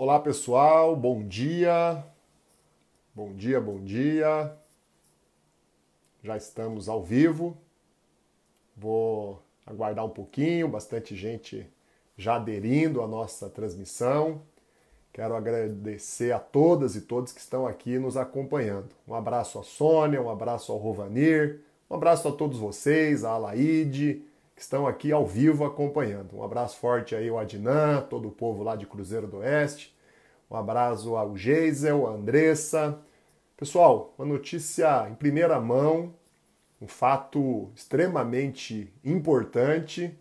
Olá pessoal, bom dia. Bom dia, bom dia. Já estamos ao vivo. Vou aguardar um pouquinho, bastante gente já aderindo à nossa transmissão. Quero agradecer a todas e todos que estão aqui nos acompanhando. Um abraço à Sônia, um abraço ao Rovanir, um abraço a todos vocês, a Alaide, que estão aqui ao vivo acompanhando. Um abraço forte aí ao Adnan, todo o povo lá de Cruzeiro do Oeste. Um abraço ao Geisel, a Andressa. Pessoal, uma notícia em primeira mão, um fato extremamente importante.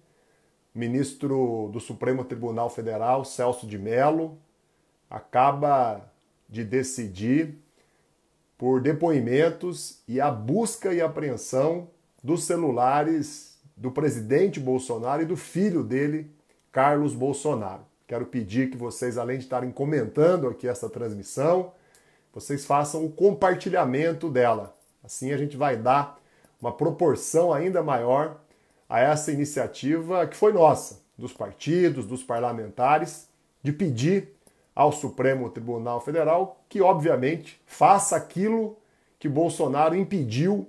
O ministro do Supremo Tribunal Federal, Celso de Mello, acaba de decidir por depoimentos e a busca e apreensão dos celulares do presidente Bolsonaro e do filho dele, Carlos Bolsonaro. Quero pedir que vocês, além de estarem comentando aqui essa transmissão, vocês façam o um compartilhamento dela. Assim a gente vai dar uma proporção ainda maior a essa iniciativa que foi nossa, dos partidos, dos parlamentares, de pedir ao Supremo Tribunal Federal que, obviamente, faça aquilo que Bolsonaro impediu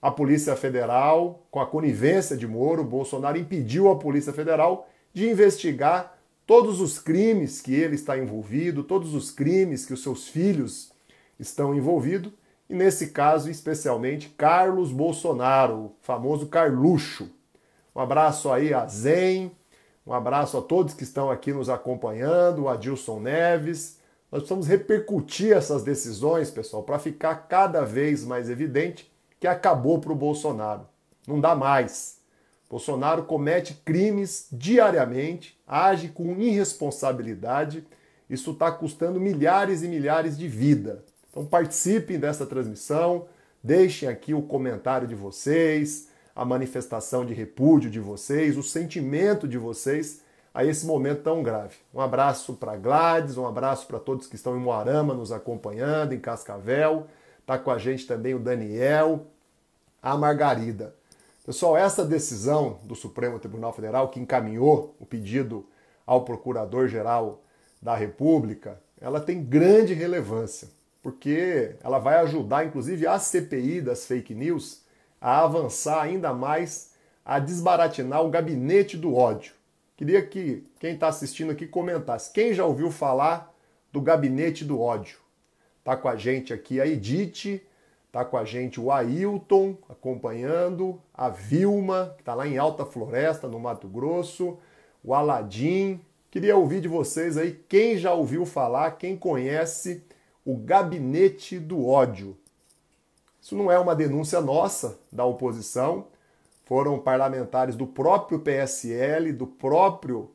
a Polícia Federal, com a conivência de Moro, Bolsonaro impediu a Polícia Federal de investigar todos os crimes que ele está envolvido, todos os crimes que os seus filhos estão envolvidos, e nesse caso especialmente Carlos Bolsonaro, o famoso Carluxo. Um abraço aí a Zen, um abraço a todos que estão aqui nos acompanhando, a Dilson Neves. Nós precisamos repercutir essas decisões, pessoal, para ficar cada vez mais evidente que acabou para o Bolsonaro. Não dá mais. Bolsonaro comete crimes diariamente, age com irresponsabilidade. Isso está custando milhares e milhares de vida. Então participem dessa transmissão, deixem aqui o comentário de vocês, a manifestação de repúdio de vocês, o sentimento de vocês a esse momento tão grave. Um abraço para Gladys, um abraço para todos que estão em Moarama nos acompanhando, em Cascavel. Está com a gente também o Daniel, a margarida. Pessoal, essa decisão do Supremo Tribunal Federal que encaminhou o pedido ao Procurador-Geral da República, ela tem grande relevância, porque ela vai ajudar inclusive a CPI das fake news a avançar ainda mais a desbaratinar o gabinete do ódio. Queria que quem está assistindo aqui comentasse. Quem já ouviu falar do gabinete do ódio? Está com a gente aqui a Edith, Está com a gente o Ailton acompanhando, a Vilma, que está lá em Alta Floresta, no Mato Grosso, o Aladim. Queria ouvir de vocês aí quem já ouviu falar, quem conhece o gabinete do ódio. Isso não é uma denúncia nossa da oposição, foram parlamentares do próprio PSL, do próprio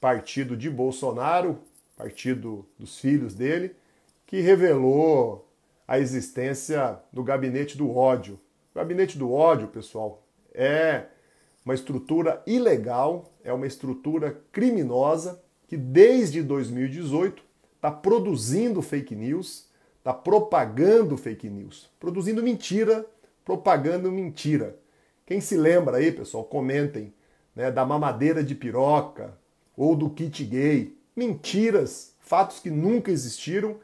partido de Bolsonaro, partido dos filhos dele, que revelou a existência do gabinete do ódio. O gabinete do ódio, pessoal, é uma estrutura ilegal, é uma estrutura criminosa que desde 2018 está produzindo fake news, está propagando fake news, produzindo mentira, propagando mentira. Quem se lembra aí, pessoal, comentem, né, da mamadeira de piroca ou do kit gay. Mentiras, fatos que nunca existiram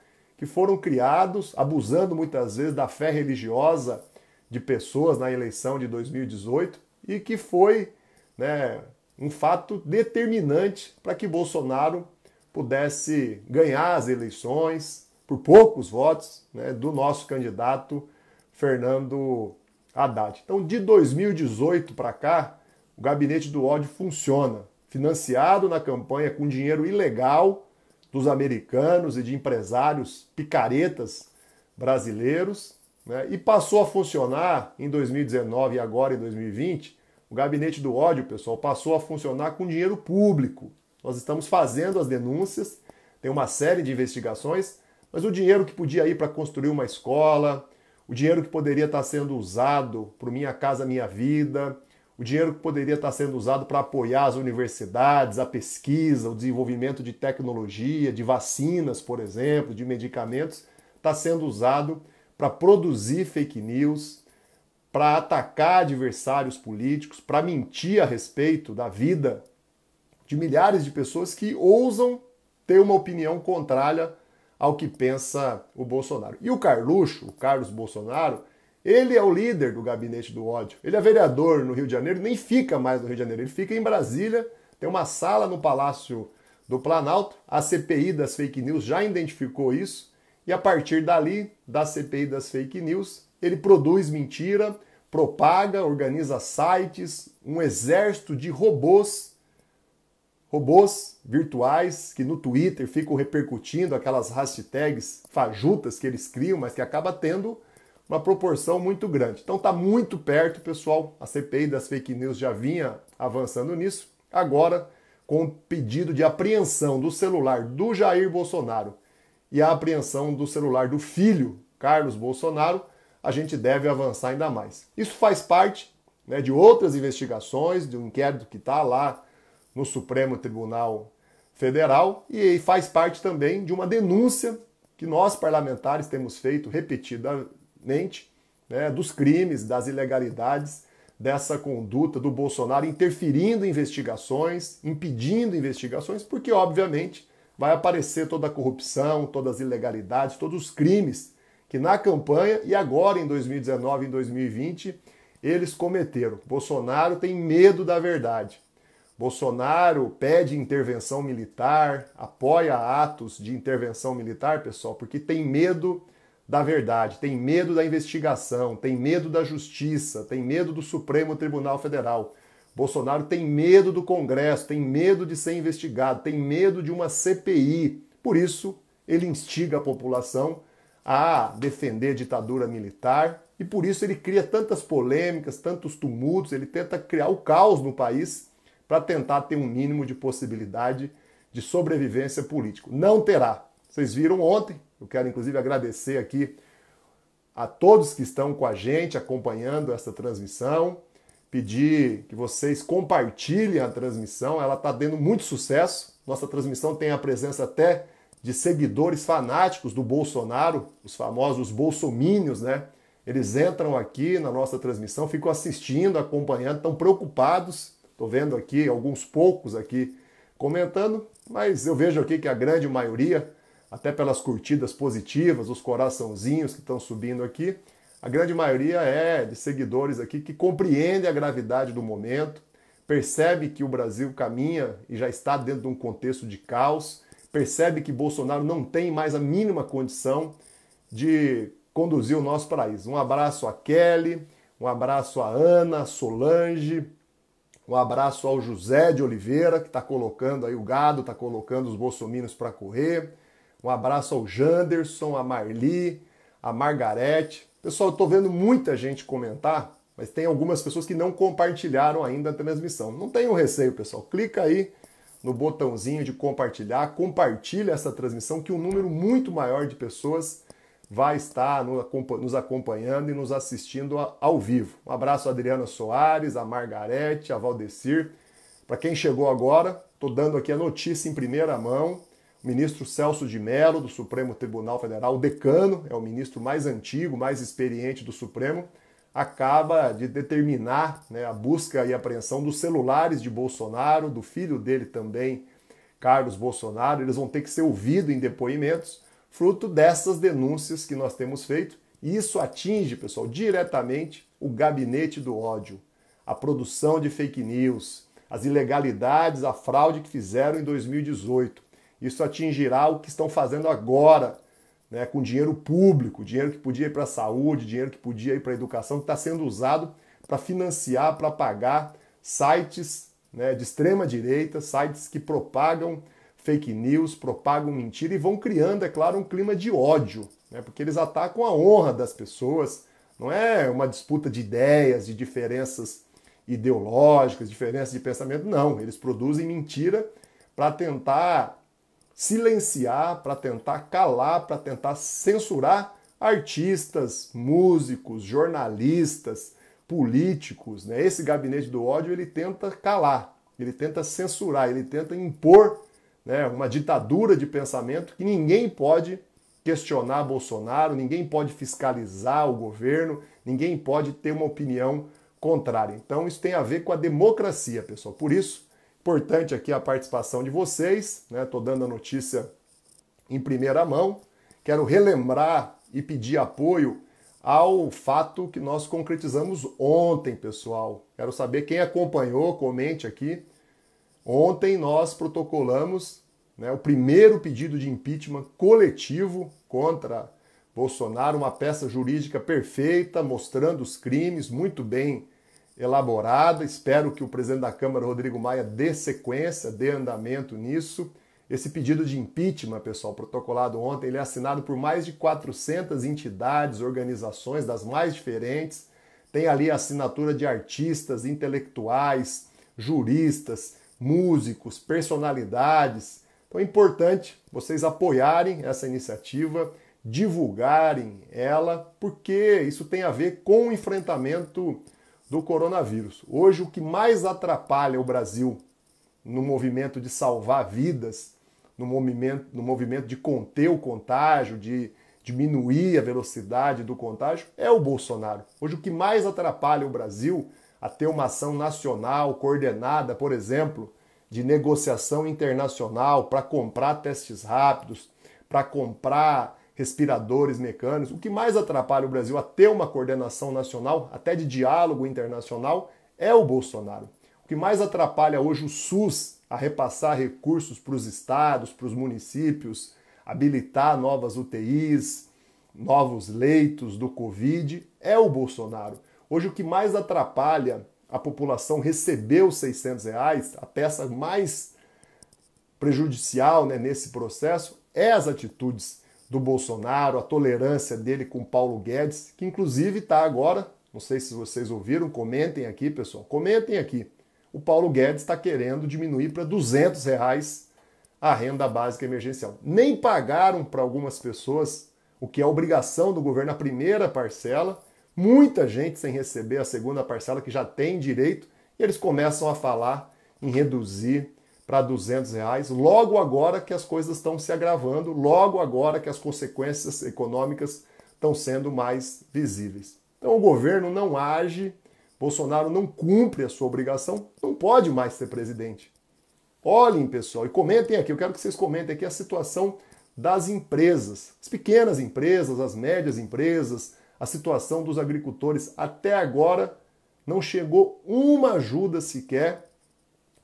que foram criados, abusando muitas vezes da fé religiosa de pessoas na eleição de 2018 e que foi né, um fato determinante para que Bolsonaro pudesse ganhar as eleições por poucos votos né, do nosso candidato Fernando Haddad. Então, de 2018 para cá, o gabinete do ódio funciona, financiado na campanha com dinheiro ilegal dos americanos e de empresários picaretas brasileiros, né? e passou a funcionar em 2019 e agora em 2020. O gabinete do ódio, pessoal, passou a funcionar com dinheiro público. Nós estamos fazendo as denúncias, tem uma série de investigações, mas o dinheiro que podia ir para construir uma escola, o dinheiro que poderia estar sendo usado para Minha Casa Minha Vida, o dinheiro que poderia estar sendo usado para apoiar as universidades, a pesquisa, o desenvolvimento de tecnologia, de vacinas, por exemplo, de medicamentos, está sendo usado para produzir fake news, para atacar adversários políticos, para mentir a respeito da vida de milhares de pessoas que ousam ter uma opinião contrária ao que pensa o Bolsonaro. E o Carluxo, o Carlos Bolsonaro, ele é o líder do gabinete do ódio. Ele é vereador no Rio de Janeiro, nem fica mais no Rio de Janeiro. Ele fica em Brasília, tem uma sala no Palácio do Planalto. A CPI das fake news já identificou isso. E a partir dali, da CPI das fake news, ele produz mentira, propaga, organiza sites, um exército de robôs robôs virtuais que no Twitter ficam repercutindo aquelas hashtags fajutas que eles criam, mas que acaba tendo uma proporção muito grande. Então está muito perto, pessoal. A CPI das fake news já vinha avançando nisso. Agora, com o pedido de apreensão do celular do Jair Bolsonaro e a apreensão do celular do filho Carlos Bolsonaro, a gente deve avançar ainda mais. Isso faz parte né, de outras investigações, de um inquérito que está lá no Supremo Tribunal Federal e faz parte também de uma denúncia que nós parlamentares temos feito repetida, né, dos crimes, das ilegalidades dessa conduta do Bolsonaro interferindo em investigações, impedindo investigações, porque obviamente vai aparecer toda a corrupção, todas as ilegalidades, todos os crimes que na campanha e agora em 2019 e 2020 eles cometeram. Bolsonaro tem medo da verdade. Bolsonaro pede intervenção militar, apoia atos de intervenção militar, pessoal, porque tem medo da verdade, tem medo da investigação, tem medo da justiça, tem medo do Supremo Tribunal Federal. Bolsonaro tem medo do Congresso, tem medo de ser investigado, tem medo de uma CPI. Por isso, ele instiga a população a defender ditadura militar e por isso ele cria tantas polêmicas, tantos tumultos, ele tenta criar o caos no país para tentar ter um mínimo de possibilidade de sobrevivência política. Não terá. Vocês viram ontem, eu quero, inclusive, agradecer aqui a todos que estão com a gente acompanhando essa transmissão. Pedir que vocês compartilhem a transmissão, ela está dando muito sucesso. Nossa transmissão tem a presença até de seguidores fanáticos do Bolsonaro, os famosos bolsomínios, né? Eles entram aqui na nossa transmissão, ficam assistindo, acompanhando, estão preocupados. Estou vendo aqui alguns poucos aqui comentando, mas eu vejo aqui que a grande maioria até pelas curtidas positivas, os coraçãozinhos que estão subindo aqui. A grande maioria é de seguidores aqui que compreendem a gravidade do momento, percebe que o Brasil caminha e já está dentro de um contexto de caos, percebe que Bolsonaro não tem mais a mínima condição de conduzir o nosso país. Um abraço a Kelly, um abraço a Ana, a Solange, um abraço ao José de Oliveira, que está colocando aí o gado, está colocando os bolsoninos para correr. Um abraço ao Janderson, a Marli, a Margarete. Pessoal, eu tô vendo muita gente comentar, mas tem algumas pessoas que não compartilharam ainda a transmissão. Não tenham receio, pessoal. Clica aí no botãozinho de compartilhar, compartilha essa transmissão que um número muito maior de pessoas vai estar nos acompanhando e nos assistindo ao vivo. Um abraço a Adriana Soares, a Margarete, a Valdecir. Para quem chegou agora, estou dando aqui a notícia em primeira mão ministro Celso de Mello, do Supremo Tribunal Federal, o decano, é o ministro mais antigo, mais experiente do Supremo, acaba de determinar né, a busca e apreensão dos celulares de Bolsonaro, do filho dele também, Carlos Bolsonaro. Eles vão ter que ser ouvidos em depoimentos, fruto dessas denúncias que nós temos feito. E isso atinge, pessoal, diretamente o gabinete do ódio, a produção de fake news, as ilegalidades, a fraude que fizeram em 2018 isso atingirá o que estão fazendo agora, né, com dinheiro público, dinheiro que podia ir para a saúde, dinheiro que podia ir para a educação, que está sendo usado para financiar, para pagar sites né, de extrema direita, sites que propagam fake news, propagam mentira e vão criando, é claro, um clima de ódio, né, porque eles atacam a honra das pessoas, não é uma disputa de ideias, de diferenças ideológicas, diferenças de pensamento, não. Eles produzem mentira para tentar silenciar, para tentar calar, para tentar censurar artistas, músicos, jornalistas, políticos. Né? Esse gabinete do ódio ele tenta calar, ele tenta censurar, ele tenta impor né, uma ditadura de pensamento que ninguém pode questionar Bolsonaro, ninguém pode fiscalizar o governo, ninguém pode ter uma opinião contrária. Então isso tem a ver com a democracia, pessoal. Por isso Importante aqui a participação de vocês, né? Tô dando a notícia em primeira mão. Quero relembrar e pedir apoio ao fato que nós concretizamos ontem, pessoal. Quero saber quem acompanhou, comente aqui. Ontem nós protocolamos né, o primeiro pedido de impeachment coletivo contra Bolsonaro, uma peça jurídica perfeita, mostrando os crimes, muito bem elaborada. Espero que o presidente da Câmara, Rodrigo Maia, dê sequência, dê andamento nisso. Esse pedido de impeachment, pessoal, protocolado ontem, ele é assinado por mais de 400 entidades, organizações das mais diferentes. Tem ali a assinatura de artistas, intelectuais, juristas, músicos, personalidades. Então é importante vocês apoiarem essa iniciativa, divulgarem ela, porque isso tem a ver com o enfrentamento do coronavírus. Hoje, o que mais atrapalha o Brasil no movimento de salvar vidas, no movimento, no movimento de conter o contágio, de diminuir a velocidade do contágio, é o Bolsonaro. Hoje, o que mais atrapalha o Brasil a ter uma ação nacional coordenada, por exemplo, de negociação internacional para comprar testes rápidos, para comprar respiradores mecânicos, o que mais atrapalha o Brasil a ter uma coordenação nacional, até de diálogo internacional, é o Bolsonaro. O que mais atrapalha hoje o SUS a repassar recursos para os estados, para os municípios, habilitar novas UTIs, novos leitos do Covid, é o Bolsonaro. Hoje o que mais atrapalha a população receber os 600 reais, a peça mais prejudicial né, nesse processo, é as atitudes do Bolsonaro, a tolerância dele com Paulo Guedes, que inclusive está agora, não sei se vocês ouviram, comentem aqui, pessoal, comentem aqui. O Paulo Guedes está querendo diminuir para 200 reais a renda básica emergencial. Nem pagaram para algumas pessoas, o que é obrigação do governo, a primeira parcela, muita gente sem receber a segunda parcela que já tem direito, e eles começam a falar em reduzir para 200 reais, logo agora que as coisas estão se agravando, logo agora que as consequências econômicas estão sendo mais visíveis. Então o governo não age, Bolsonaro não cumpre a sua obrigação, não pode mais ser presidente. Olhem, pessoal, e comentem aqui, eu quero que vocês comentem aqui a situação das empresas, as pequenas empresas, as médias empresas, a situação dos agricultores até agora não chegou uma ajuda sequer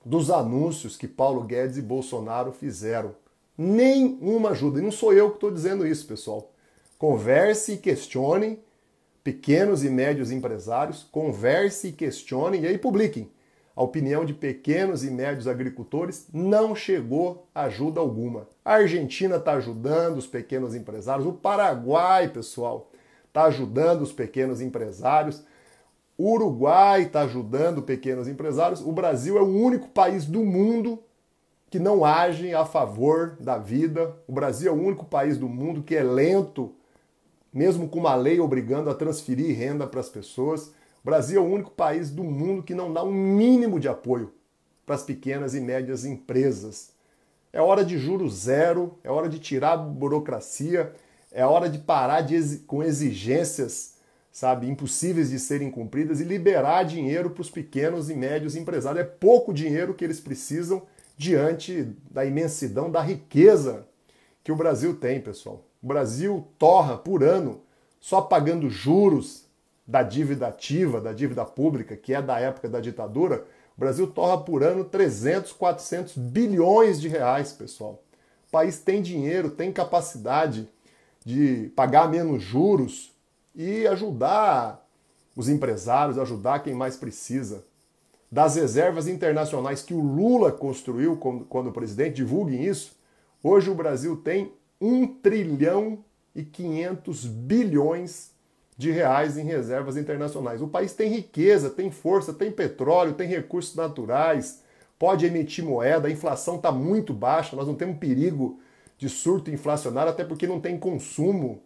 dos anúncios que Paulo Guedes e Bolsonaro fizeram. Nenhuma ajuda. E não sou eu que estou dizendo isso, pessoal. Converse e questione pequenos e médios empresários, converse e questione e aí publiquem. A opinião de pequenos e médios agricultores não chegou ajuda alguma. A Argentina está ajudando os pequenos empresários, o Paraguai, pessoal, está ajudando os pequenos empresários. O Uruguai está ajudando pequenos empresários. O Brasil é o único país do mundo que não age a favor da vida. O Brasil é o único país do mundo que é lento, mesmo com uma lei obrigando a transferir renda para as pessoas. O Brasil é o único país do mundo que não dá um mínimo de apoio para as pequenas e médias empresas. É hora de juros zero, é hora de tirar a burocracia, é hora de parar de exi com exigências sabe, impossíveis de serem cumpridas e liberar dinheiro para os pequenos e médios empresários. É pouco dinheiro que eles precisam diante da imensidão da riqueza que o Brasil tem, pessoal. O Brasil torra por ano só pagando juros da dívida ativa, da dívida pública, que é da época da ditadura, o Brasil torra por ano 300, 400 bilhões de reais, pessoal. O país tem dinheiro, tem capacidade de pagar menos juros, e ajudar os empresários, ajudar quem mais precisa. Das reservas internacionais que o Lula construiu quando, quando presidente, divulguem isso. Hoje o Brasil tem 1 trilhão e 500 bilhões de reais em reservas internacionais. O país tem riqueza, tem força, tem petróleo, tem recursos naturais, pode emitir moeda, a inflação está muito baixa, nós não temos perigo de surto inflacionário, até porque não tem consumo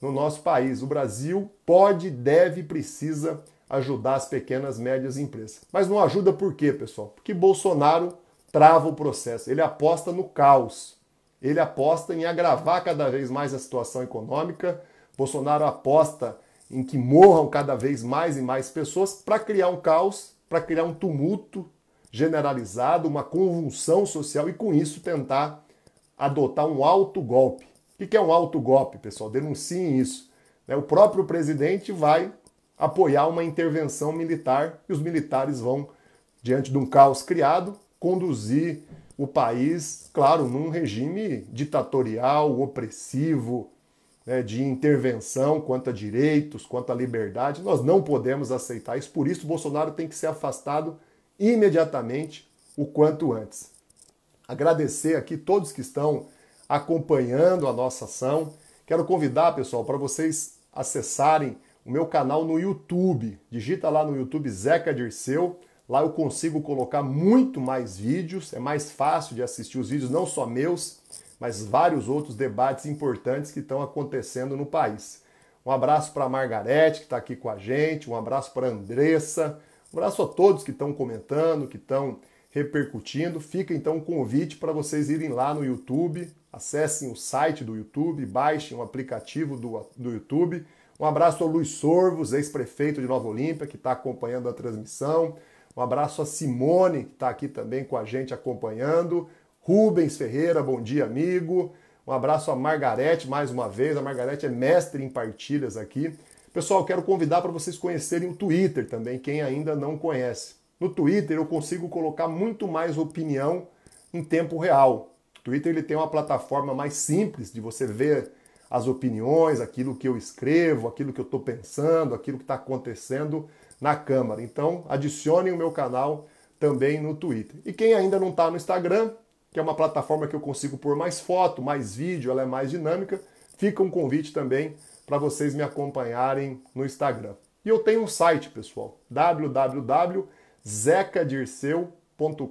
no nosso país. O Brasil pode, deve, precisa ajudar as pequenas, médias empresas. Mas não ajuda por quê, pessoal? Porque Bolsonaro trava o processo, ele aposta no caos, ele aposta em agravar cada vez mais a situação econômica, Bolsonaro aposta em que morram cada vez mais e mais pessoas para criar um caos, para criar um tumulto generalizado, uma convulsão social e com isso tentar adotar um alto golpe. O que é um autogolpe, pessoal? Denunciem isso. Né? O próprio presidente vai apoiar uma intervenção militar e os militares vão, diante de um caos criado, conduzir o país, claro, num regime ditatorial, opressivo, né, de intervenção quanto a direitos, quanto a liberdade. Nós não podemos aceitar isso, por isso Bolsonaro tem que ser afastado imediatamente, o quanto antes. Agradecer aqui todos que estão acompanhando a nossa ação. Quero convidar, pessoal, para vocês acessarem o meu canal no YouTube. Digita lá no YouTube Zeca Dirceu. Lá eu consigo colocar muito mais vídeos. É mais fácil de assistir os vídeos, não só meus, mas vários outros debates importantes que estão acontecendo no país. Um abraço para a Margarete, que está aqui com a gente. Um abraço para a Andressa. Um abraço a todos que estão comentando, que estão repercutindo. Fica então o um convite para vocês irem lá no YouTube, acessem o site do YouTube, baixem o aplicativo do, do YouTube. Um abraço ao Luiz Sorvos, ex-prefeito de Nova Olímpia, que está acompanhando a transmissão. Um abraço a Simone, que está aqui também com a gente acompanhando. Rubens Ferreira, bom dia, amigo. Um abraço a Margarete, mais uma vez. A Margarete é mestre em partilhas aqui. Pessoal, quero convidar para vocês conhecerem o Twitter também, quem ainda não conhece. No Twitter eu consigo colocar muito mais opinião em tempo real. O Twitter ele tem uma plataforma mais simples de você ver as opiniões, aquilo que eu escrevo, aquilo que eu estou pensando, aquilo que está acontecendo na Câmara. Então adicione o meu canal também no Twitter. E quem ainda não está no Instagram, que é uma plataforma que eu consigo pôr mais foto, mais vídeo, ela é mais dinâmica, fica um convite também para vocês me acompanharem no Instagram. E eu tenho um site, pessoal, www zecadirceu.com.br.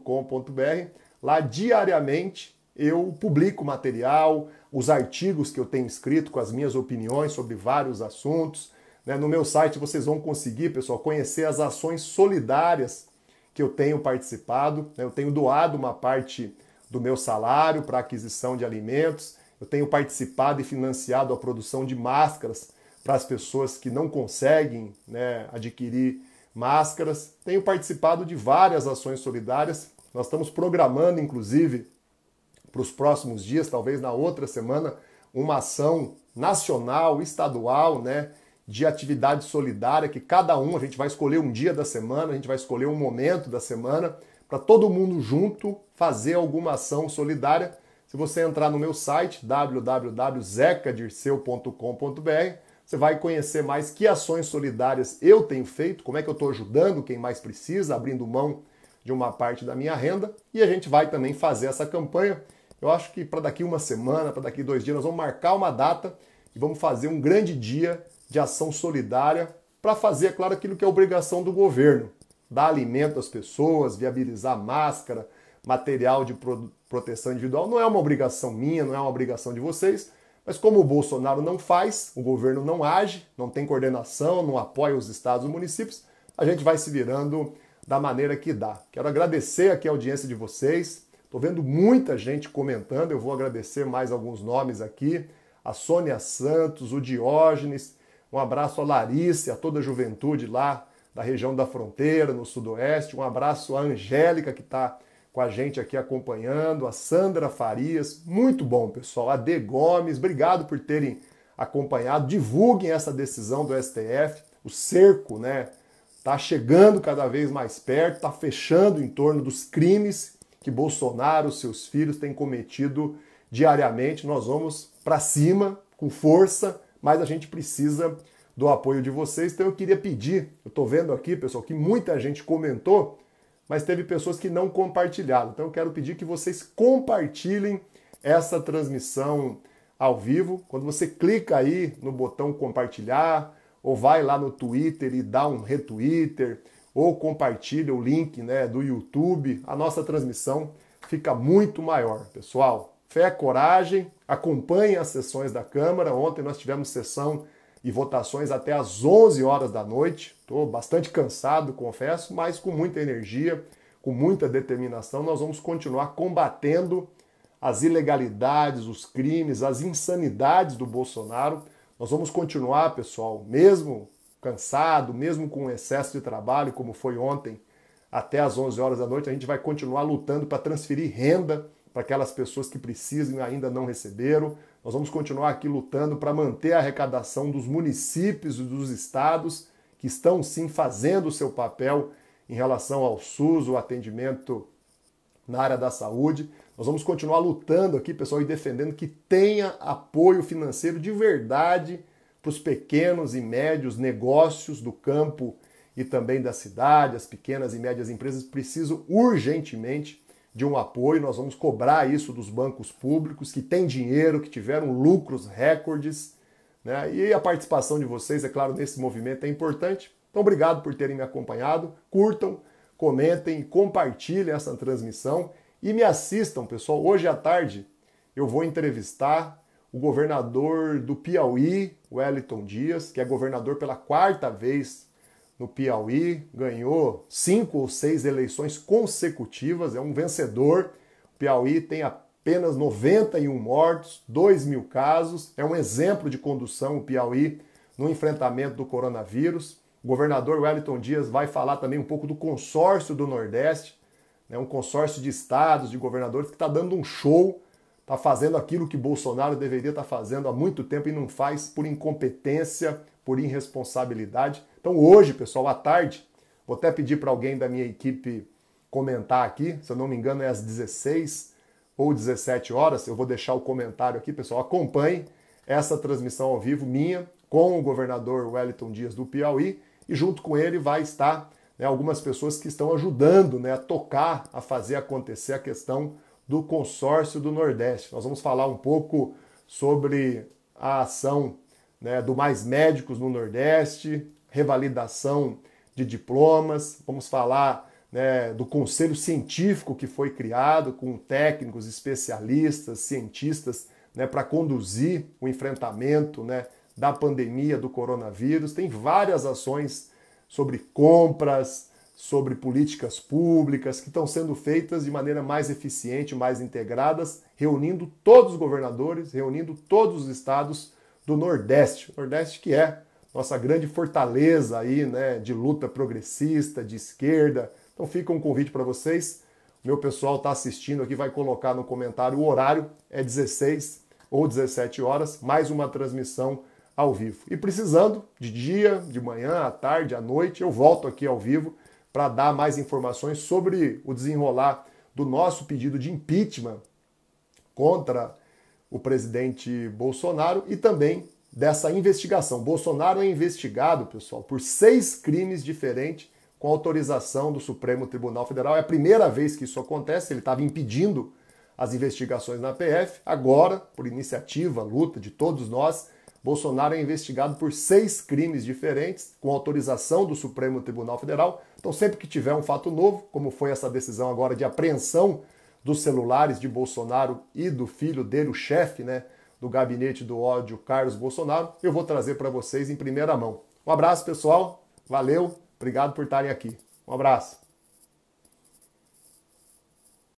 Lá diariamente eu publico material, os artigos que eu tenho escrito com as minhas opiniões sobre vários assuntos. Né? No meu site vocês vão conseguir, pessoal, conhecer as ações solidárias que eu tenho participado. Né? Eu tenho doado uma parte do meu salário para aquisição de alimentos. Eu tenho participado e financiado a produção de máscaras para as pessoas que não conseguem né, adquirir máscaras. Tenho participado de várias ações solidárias. Nós estamos programando, inclusive, para os próximos dias, talvez na outra semana, uma ação nacional, estadual, né, de atividade solidária que cada um, a gente vai escolher um dia da semana, a gente vai escolher um momento da semana para todo mundo junto fazer alguma ação solidária. Se você entrar no meu site www.zecadirceu.com.br, você vai conhecer mais que ações solidárias eu tenho feito, como é que eu estou ajudando quem mais precisa, abrindo mão de uma parte da minha renda. E a gente vai também fazer essa campanha. Eu acho que para daqui uma semana, para daqui dois dias, nós vamos marcar uma data e vamos fazer um grande dia de ação solidária para fazer, é claro, aquilo que é obrigação do governo: dar alimento às pessoas, viabilizar máscara, material de proteção individual. Não é uma obrigação minha, não é uma obrigação de vocês, mas como o Bolsonaro não faz, o governo não age, não tem coordenação, não apoia os estados e municípios, a gente vai se virando da maneira que dá. Quero agradecer aqui a audiência de vocês. Estou vendo muita gente comentando, eu vou agradecer mais alguns nomes aqui. A Sônia Santos, o Diógenes, um abraço a Larissa, a toda a juventude lá da região da fronteira, no sudoeste. Um abraço à Angélica, que está com a gente aqui acompanhando, a Sandra Farias, muito bom, pessoal. A D Gomes, obrigado por terem acompanhado. Divulguem essa decisão do STF. O cerco, né, tá chegando cada vez mais perto, tá fechando em torno dos crimes que Bolsonaro, e seus filhos têm cometido diariamente. Nós vamos para cima com força, mas a gente precisa do apoio de vocês. Então eu queria pedir, eu estou vendo aqui, pessoal, que muita gente comentou mas teve pessoas que não compartilharam. Então eu quero pedir que vocês compartilhem essa transmissão ao vivo. Quando você clica aí no botão compartilhar, ou vai lá no Twitter e dá um retweeter, ou compartilha o link né, do YouTube, a nossa transmissão fica muito maior, pessoal. Fé, coragem, acompanhe as sessões da Câmara. Ontem nós tivemos sessão e votações até às 11 horas da noite. Estou bastante cansado, confesso, mas com muita energia, com muita determinação, nós vamos continuar combatendo as ilegalidades, os crimes, as insanidades do Bolsonaro. Nós vamos continuar, pessoal, mesmo cansado, mesmo com excesso de trabalho, como foi ontem, até às 11 horas da noite, a gente vai continuar lutando para transferir renda para aquelas pessoas que precisam e ainda não receberam. Nós vamos continuar aqui lutando para manter a arrecadação dos municípios e dos estados que estão sim fazendo o seu papel em relação ao SUS, o atendimento na área da saúde. Nós vamos continuar lutando aqui, pessoal, e defendendo que tenha apoio financeiro de verdade para os pequenos e médios negócios do campo e também da cidade, as pequenas e médias empresas precisam urgentemente de um apoio, nós vamos cobrar isso dos bancos públicos que têm dinheiro, que tiveram lucros recordes. Né? E a participação de vocês, é claro, nesse movimento é importante. Então, obrigado por terem me acompanhado. Curtam, comentem e compartilhem essa transmissão. E me assistam, pessoal. Hoje à tarde eu vou entrevistar o governador do Piauí, Wellington Dias, que é governador pela quarta vez no Piauí, ganhou cinco ou seis eleições consecutivas, é um vencedor. O Piauí tem apenas 91 mortos, 2 mil casos, é um exemplo de condução o Piauí no enfrentamento do coronavírus. O governador Wellington Dias vai falar também um pouco do consórcio do Nordeste, né, um consórcio de estados, de governadores, que está dando um show, está fazendo aquilo que Bolsonaro deveria estar tá fazendo há muito tempo e não faz por incompetência, por irresponsabilidade. Então hoje, pessoal, à tarde, vou até pedir para alguém da minha equipe comentar aqui, se eu não me engano é às 16 ou 17 horas, eu vou deixar o comentário aqui, pessoal, acompanhe essa transmissão ao vivo minha com o governador Wellington Dias do Piauí e junto com ele vai estar né, algumas pessoas que estão ajudando né, a tocar, a fazer acontecer a questão do consórcio do Nordeste. Nós vamos falar um pouco sobre a ação né, do Mais Médicos no Nordeste, revalidação de diplomas, vamos falar né, do conselho científico que foi criado com técnicos, especialistas, cientistas né, para conduzir o enfrentamento né, da pandemia do coronavírus. Tem várias ações sobre compras, sobre políticas públicas que estão sendo feitas de maneira mais eficiente, mais integradas, reunindo todos os governadores, reunindo todos os estados do Nordeste. Nordeste que é nossa grande fortaleza aí, né, de luta progressista, de esquerda. Então fica um convite para vocês. meu pessoal está assistindo aqui, vai colocar no comentário o horário, é 16 ou 17 horas, mais uma transmissão ao vivo. E precisando, de dia, de manhã, à tarde, à noite, eu volto aqui ao vivo para dar mais informações sobre o desenrolar do nosso pedido de impeachment contra o presidente Bolsonaro e também dessa investigação. Bolsonaro é investigado, pessoal, por seis crimes diferentes com autorização do Supremo Tribunal Federal. É a primeira vez que isso acontece, ele estava impedindo as investigações na PF. Agora, por iniciativa, luta de todos nós, Bolsonaro é investigado por seis crimes diferentes, com autorização do Supremo Tribunal Federal. Então, sempre que tiver um fato novo, como foi essa decisão agora de apreensão dos celulares de Bolsonaro e do filho dele, o chefe, né? do gabinete do ódio Carlos Bolsonaro, eu vou trazer para vocês em primeira mão. Um abraço, pessoal. Valeu. Obrigado por estarem aqui. Um abraço.